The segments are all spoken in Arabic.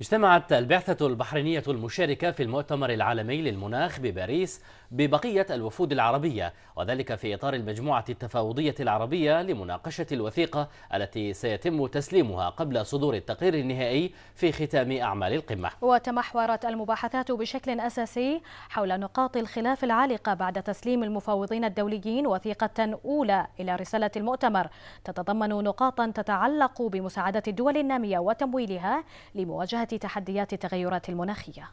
اجتمعت البعثة البحرينية المشاركة في المؤتمر العالمي للمناخ بباريس ببقية الوفود العربية وذلك في إطار المجموعة التفاوضية العربية لمناقشة الوثيقة التي سيتم تسليمها قبل صدور التقرير النهائي في ختام أعمال القمة وتمحورت المباحثات بشكل أساسي حول نقاط الخلاف العالقة بعد تسليم المفاوضين الدوليين وثيقة أولى إلى رسالة المؤتمر تتضمن نقاطا تتعلق بمساعدة الدول النامية وتمويلها لمواجهة تحديات التغيرات المناخية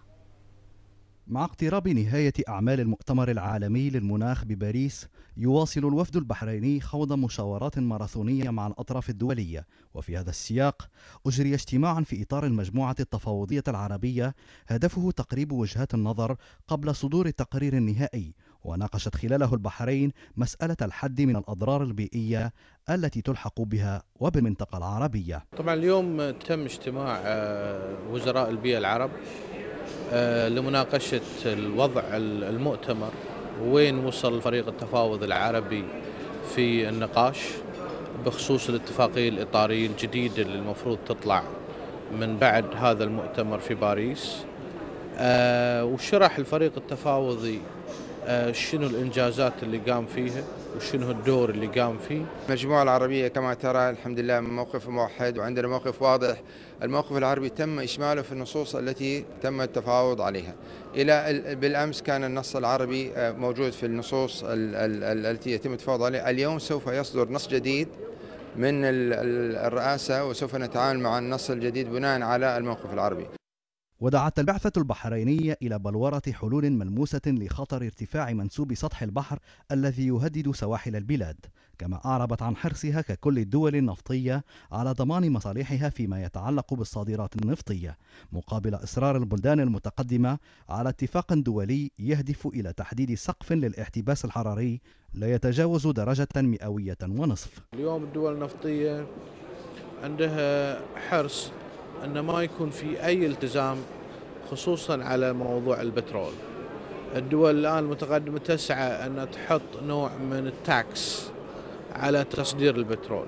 مع اقتراب نهاية أعمال المؤتمر العالمي للمناخ بباريس يواصل الوفد البحريني خوض مشاورات ماراثونية مع الأطراف الدولية وفي هذا السياق أجري اجتماعا في إطار المجموعة التفاوضية العربية هدفه تقريب وجهات النظر قبل صدور التقرير النهائي وناقشت خلاله البحرين مسألة الحد من الأضرار البيئية التي تلحق بها وبالمنطقة العربية طبعا اليوم تم اجتماع آه، وزراء البيئة العرب آه، لمناقشة الوضع المؤتمر وين وصل فريق التفاوض العربي في النقاش بخصوص الاتفاقية الإطارية الجديدة اللي المفروض تطلع من بعد هذا المؤتمر في باريس آه، وشرح الفريق التفاوضي آه، شنو الانجازات اللي قام فيها وشنو الدور اللي قام فيه المجموعه العربيه كما ترى الحمد لله من موقف موحد وعندنا موقف واضح الموقف العربي تم اشماله في النصوص التي تم التفاوض عليها الى بالامس كان النص العربي آه، موجود في النصوص التي يتم التفاوض عليها اليوم سوف يصدر نص جديد من الرئاسه وسوف نتعامل مع النص الجديد بناء على الموقف العربي ودعت البعثة البحرينية إلى بلورة حلول ملموسة لخطر ارتفاع منسوب سطح البحر الذي يهدد سواحل البلاد، كما أعربت عن حرصها ككل الدول النفطية على ضمان مصالحها فيما يتعلق بالصادرات النفطية، مقابل إصرار البلدان المتقدمة على اتفاق دولي يهدف إلى تحديد سقف للاحتباس الحراري لا يتجاوز درجة مئوية ونصف. اليوم الدول النفطية عندها حرص أن ما يكون في أي التزام خصوصا على موضوع البترول الدول الآن المتقدمة تسعى أن تحط نوع من التاكس على تصدير البترول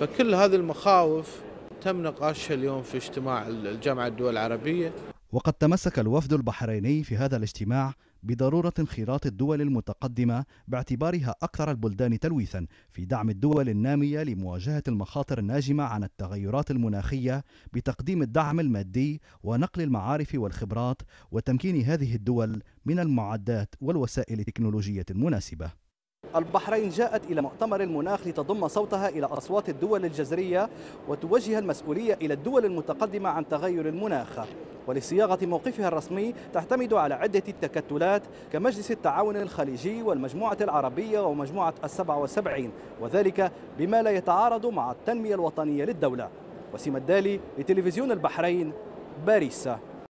فكل هذه المخاوف تم نقاشها اليوم في اجتماع الجامعة الدول العربية وقد تمسك الوفد البحريني في هذا الاجتماع بضرورة انخراط الدول المتقدمة باعتبارها أكثر البلدان تلويثا في دعم الدول النامية لمواجهة المخاطر الناجمة عن التغيرات المناخية بتقديم الدعم المادي ونقل المعارف والخبرات وتمكين هذه الدول من المعدات والوسائل التكنولوجية المناسبة البحرين جاءت إلى مؤتمر المناخ لتضم صوتها إلى أصوات الدول الجزرية وتوجه المسؤولية إلى الدول المتقدمة عن تغير المناخ ولصياغة موقفها الرسمي تعتمد على عدة تكتلات كمجلس التعاون الخليجي والمجموعة العربية ومجموعة السبع والسبعين وذلك بما لا يتعارض مع التنمية الوطنية للدولة وسيم الدالي لتلفزيون البحرين باريس